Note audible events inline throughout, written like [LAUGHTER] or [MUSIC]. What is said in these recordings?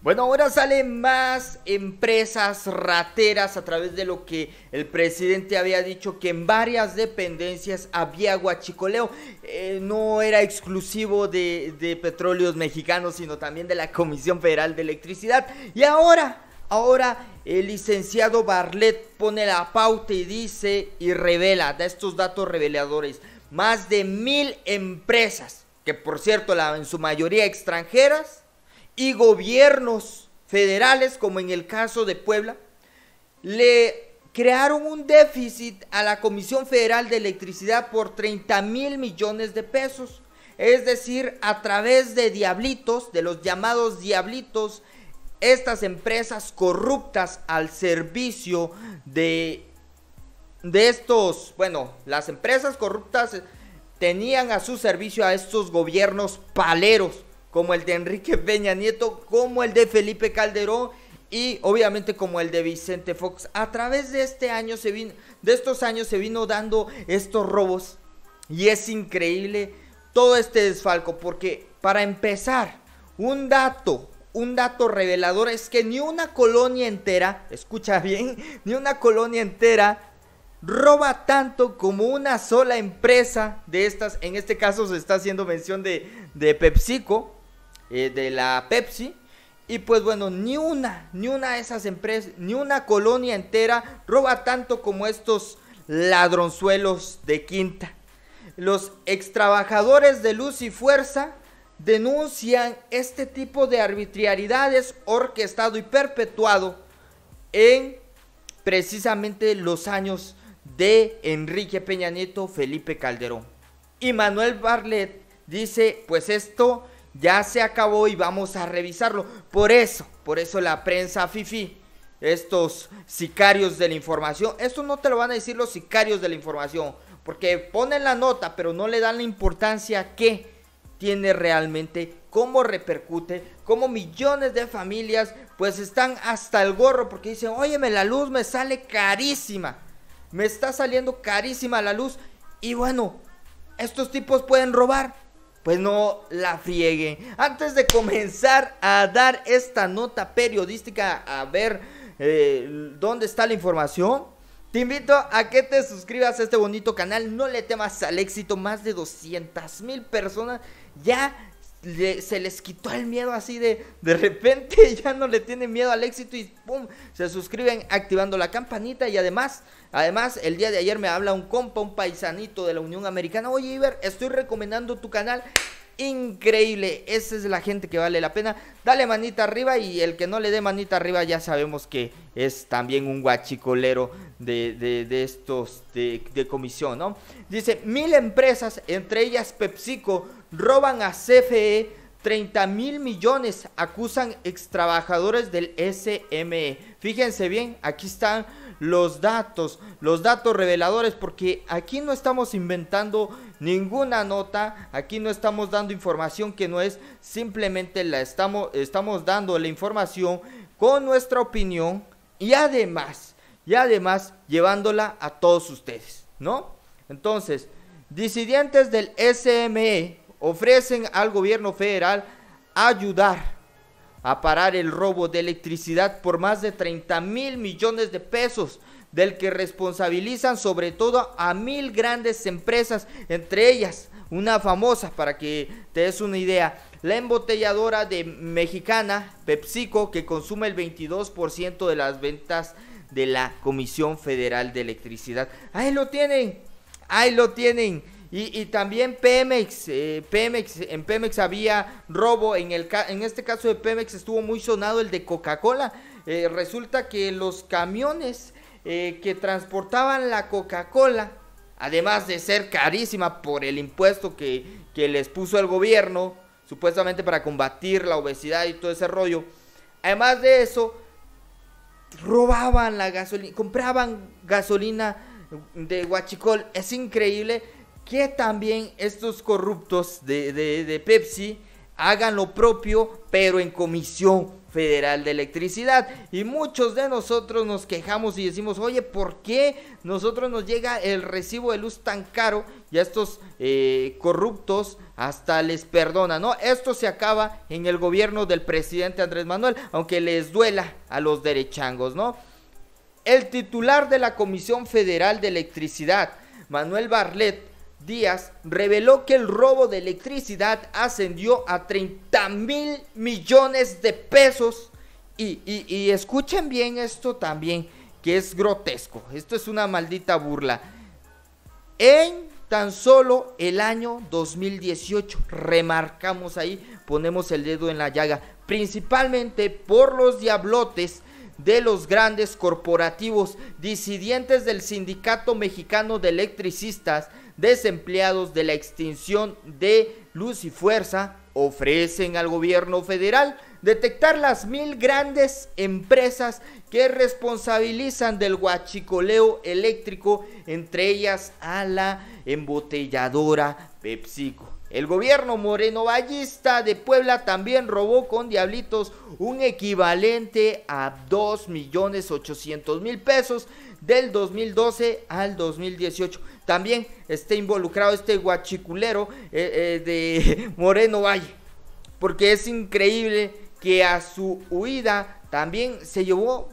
Bueno, ahora salen más empresas rateras a través de lo que el presidente había dicho que en varias dependencias había guachicoleo. Eh, no era exclusivo de, petróleos mexicanos, sino también de la Comisión Federal de Electricidad. Y ahora, ahora el licenciado Barlet pone la pauta y dice y revela, da estos datos reveladores. Más de mil empresas, que por cierto, la, en su mayoría extranjeras, y gobiernos federales, como en el caso de Puebla, le crearon un déficit a la Comisión Federal de Electricidad por 30 mil millones de pesos. Es decir, a través de diablitos, de los llamados diablitos, estas empresas corruptas al servicio de, de estos, bueno, las empresas corruptas tenían a su servicio a estos gobiernos paleros como el de Enrique Peña Nieto, como el de Felipe Calderón y obviamente como el de Vicente Fox. A través de este año se vino, de estos años se vino dando estos robos y es increíble todo este desfalco porque para empezar, un dato, un dato revelador es que ni una colonia entera, escucha bien, [LAUGHS] ni una colonia entera roba tanto como una sola empresa de estas, en este caso se está haciendo mención de, de PepsiCo, eh, de la Pepsi. Y pues bueno, ni una, ni una de esas empresas, ni una colonia entera roba tanto como estos ladronzuelos de Quinta. Los extrabajadores de Luz y Fuerza denuncian este tipo de arbitrariedades orquestado y perpetuado en precisamente los años de Enrique Peña Nieto, Felipe Calderón. Y Manuel Barlet dice, pues esto ya se acabó y vamos a revisarlo. Por eso, por eso la prensa FIFI, estos sicarios de la información, esto no te lo van a decir los sicarios de la información, porque ponen la nota, pero no le dan la importancia que tiene realmente, cómo repercute, cómo millones de familias pues están hasta el gorro porque dicen, óyeme, la luz me sale carísima, me está saliendo carísima la luz y bueno, estos tipos pueden robar, pues no la friegue Antes de comenzar a dar esta nota periodística, a ver eh, dónde está la información. Te invito a que te suscribas a este bonito canal, no le temas al éxito, más de 200 mil personas ya se les quitó el miedo así de de repente [LAUGHS] ya no le tienen miedo al éxito y pum se suscriben activando la campanita y además además el día de ayer me habla un compa un paisanito de la Unión Americana oye Iber estoy recomendando tu canal increíble esa es la gente que vale la pena dale manita arriba y el que no le dé manita arriba ya sabemos que es también un guachicolero de, de, estos de, de comisión no dice mil empresas entre ellas PepsiCo roban a CFE 30 mil millones, acusan extrabajadores del SME. Fíjense bien, aquí están los datos, los datos reveladores, porque aquí no estamos inventando ninguna nota, aquí no estamos dando información que no es, simplemente la estamos, estamos dando la información con nuestra opinión y además, y además llevándola a todos ustedes, ¿no? Entonces, disidentes del SME ofrecen al gobierno federal ayudar a parar el robo de electricidad por más de 30 mil millones de pesos, del que responsabilizan sobre todo a mil grandes empresas, entre ellas una famosa, para que te des una idea, la embotelladora de mexicana PepsiCo, que consume el 22% de las ventas de la Comisión Federal de Electricidad. Ahí lo tienen, ahí lo tienen y, también Pemex, eh, Pemex, en Pemex había robo, en, el en este caso de Pemex estuvo muy sonado el de Coca-Cola. Eh, resulta que los camiones eh, que transportaban la Coca-Cola, además de ser carísima por el impuesto que, que les puso el gobierno, supuestamente para combatir la obesidad y todo ese rollo, además de eso, robaban la gasolina, compraban gasolina de Guachicol Es increíble que también estos corruptos de, Pepsi hagan lo propio, pero en comisión Federal de Electricidad. Y muchos de nosotros nos quejamos y decimos, oye, ¿por qué nosotros nos llega el recibo de luz tan caro? Y a estos eh, corruptos hasta les perdona, ¿no? Esto se acaba en el gobierno del presidente Andrés Manuel, aunque les duela a los derechangos, ¿no? El titular de la Comisión Federal de Electricidad, Manuel Barlet, Díaz reveló que el robo de electricidad ascendió a 30 mil millones de pesos. Y, escuchen bien esto también, que es grotesco. Esto es una maldita burla. En tan solo el año 2018, remarcamos ahí, ponemos el dedo en la llaga, principalmente por los diablotes de los grandes corporativos, disidentes del Sindicato Mexicano de Electricistas, desempleados de la extinción de Luz y Fuerza ofrecen al gobierno federal detectar las mil grandes empresas que responsabilizan del guachicoleo eléctrico, entre ellas a la embotelladora PepsiCo. El gobierno moreno vallista de Puebla también robó con diablitos un equivalente a 2.800.000 pesos del 2012 al 2018. También está involucrado este guachiculero eh, eh, de [LAUGHS] Moreno Valle, porque es increíble que a su huida también se llevó,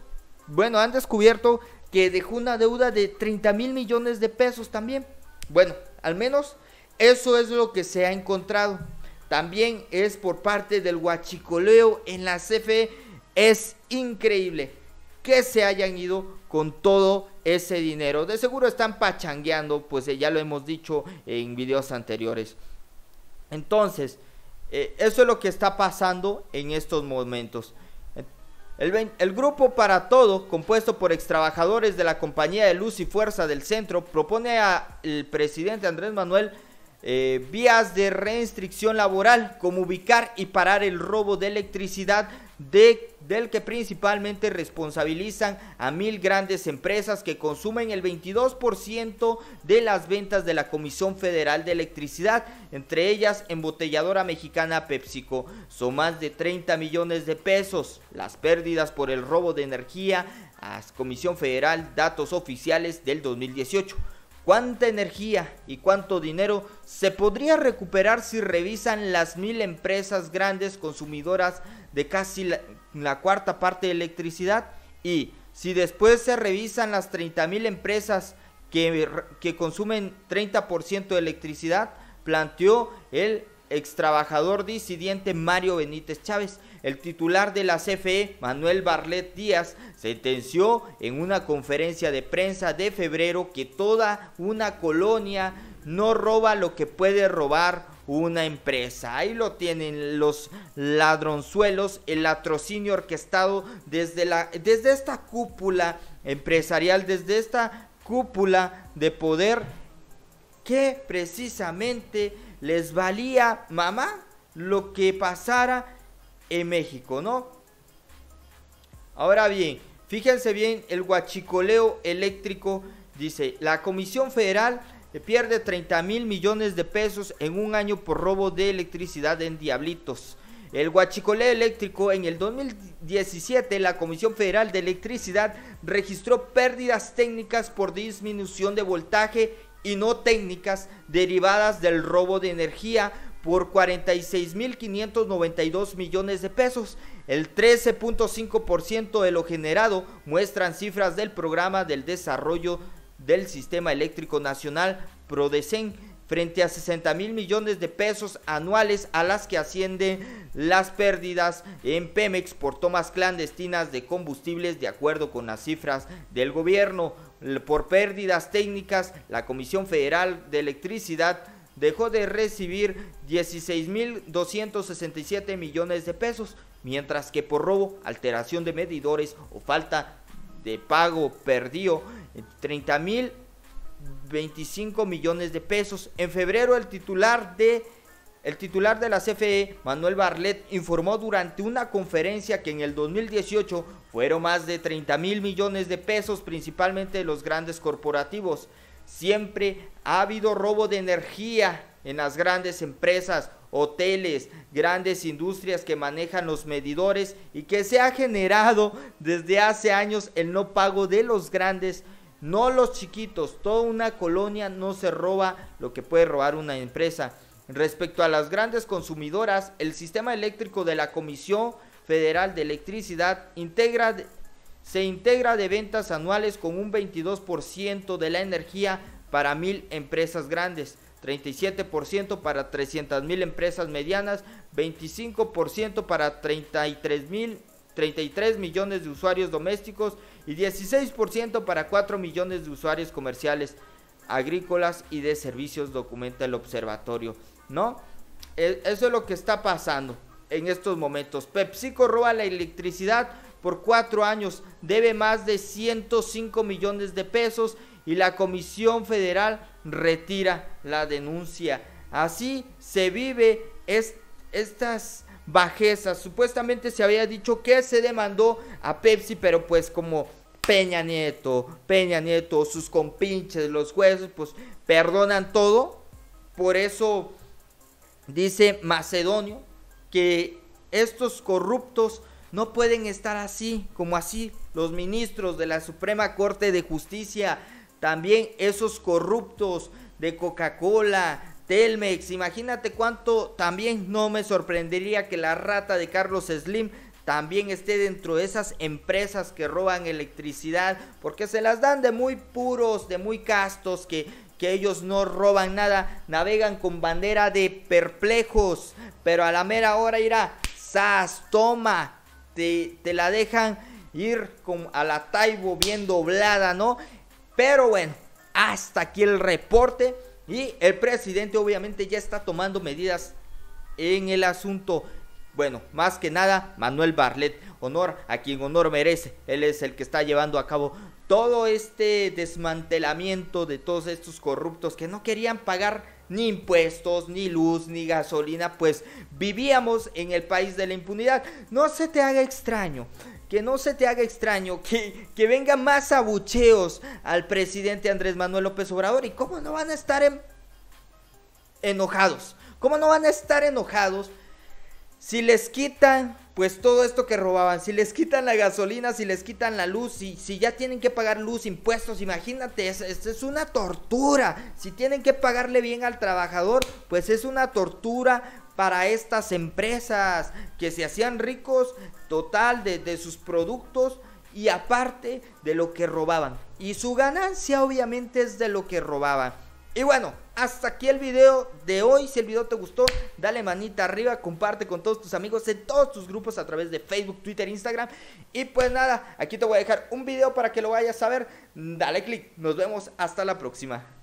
bueno, han descubierto que dejó una deuda de 30 mil millones de pesos también. Bueno, al menos eso es lo que se ha encontrado. También es por parte del huachicoleo en la CFE. Es increíble que se hayan ido con todo ese dinero. De seguro están pachangueando, pues eh, ya lo hemos dicho en videos anteriores. Entonces, eh, eso es lo que está pasando en estos momentos. El, el, grupo para todo, compuesto por extrabajadores de la compañía de luz y fuerza del centro, propone al presidente Andrés Manuel eh, vías de restricción laboral, como ubicar y parar el robo de electricidad de, del que principalmente responsabilizan a mil grandes empresas que consumen el 22% de las ventas de la Comisión Federal de Electricidad, entre ellas embotelladora mexicana PepsiCo. Son más de 30 millones de pesos las pérdidas por el robo de energía a Comisión Federal, datos oficiales del 2018 cuánta energía y cuánto dinero se podría recuperar si revisan las mil empresas grandes consumidoras de casi la, cuarta parte de electricidad y si después se revisan las mil empresas que, que consumen 30% de electricidad, planteó el extrabajador disidente Mario Benítez Chávez. El titular de la CFE, Manuel Barlet Díaz, sentenció en una conferencia de prensa de febrero que toda una colonia no roba lo que puede robar una empresa. Ahí lo tienen los ladronzuelos, el latrocinio orquestado desde, la, desde esta cúpula empresarial, desde esta cúpula de poder que precisamente les valía mamá lo que pasara en México, ¿no? Ahora bien, fíjense bien el guachicoleo eléctrico, dice, la Comisión Federal pierde 30 mil millones de pesos en un año por robo de electricidad en Diablitos. El guachicoleo eléctrico en el 2017 la Comisión Federal de Electricidad registró pérdidas técnicas por disminución de voltaje y no técnicas derivadas del robo de energía por 46.592 millones de pesos. El 13.5% de lo generado muestran cifras del programa del desarrollo del Sistema Eléctrico Nacional PRODESEN frente a 60 mil millones de pesos anuales a las que ascienden las pérdidas en Pemex por tomas clandestinas de combustibles de acuerdo con las cifras del gobierno por pérdidas técnicas, la Comisión Federal de Electricidad dejó de recibir 16.267 millones de pesos, mientras que por robo, alteración de medidores o falta de pago perdió 30.025 eh, millones de pesos. En febrero el titular de el titular de la CFE, Manuel Barlet, informó durante una conferencia que en el 2018 fueron más de 30 mil millones de pesos, principalmente de los grandes corporativos. Siempre ha habido robo de energía en las grandes empresas, hoteles, grandes industrias que manejan los medidores y que se ha generado desde hace años el no pago de los grandes, no los chiquitos. Toda una colonia no se roba lo que puede robar una empresa. Respecto a las grandes consumidoras, el sistema eléctrico de la Comisión Federal de Electricidad integra, se integra de ventas anuales con un 22% de la energía para mil empresas grandes, 37% para 300 mil empresas medianas, 25% para 33 33 millones de usuarios domésticos y 16% para 4 millones de usuarios comerciales, agrícolas y de servicios, documenta el observatorio. ¿no? E, eso es lo que está pasando en estos momentos. PepsiCo roba la electricidad por cuatro años, debe más de 105 millones de pesos y la Comisión Federal retira la denuncia. Así se vive estas bajezas. Supuestamente se había dicho que se demandó a Pepsi, pero pues como Peña Nieto, Peña Nieto, sus compinches, los jueces, pues perdonan todo. Por eso dice Macedonio, que estos corruptos no pueden estar así como así. Los ministros de la Suprema Corte de Justicia, también esos corruptos de Coca-Cola, Telmex, imagínate cuánto también no me sorprendería que la rata de Carlos Slim también esté dentro de esas empresas que roban electricidad, porque se las dan de muy puros, de muy castos, que que ellos no roban nada, navegan con bandera de perplejos, pero a la mera hora irá, sas, toma, te, la dejan ir con, a la Taibo bien doblada, ¿no? Pero bueno, hasta aquí el reporte y el presidente obviamente ya está tomando medidas en el asunto. Bueno, más que nada, Manuel Barlet, honor a quien honor merece. Él es el que está llevando a cabo todo este desmantelamiento de todos estos corruptos que no querían pagar ni impuestos, ni luz, ni gasolina, pues vivíamos en el país de la impunidad. No se te haga extraño que no se te haga extraño que, que vengan más abucheos al presidente Andrés Manuel López Obrador. ¿Y cómo no van a estar enojados? ¿Cómo no van a estar enojados? Si les quitan, pues todo esto que robaban, si les quitan la gasolina, si les quitan la luz, si, ya tienen que pagar luz, impuestos, imagínate, es, es, una tortura. Si tienen que pagarle bien al trabajador, pues es una tortura para estas empresas que se hacían ricos total de sus productos y aparte de lo que robaban. Y su ganancia obviamente es de lo que robaban. Y bueno, hasta aquí el video de hoy. Si el video te gustó, dale manita arriba, comparte con todos tus amigos en todos tus grupos a través de Facebook, Twitter, Instagram. Y pues nada, aquí te voy a dejar un video para que lo vayas a ver. Dale click. Nos vemos hasta la próxima.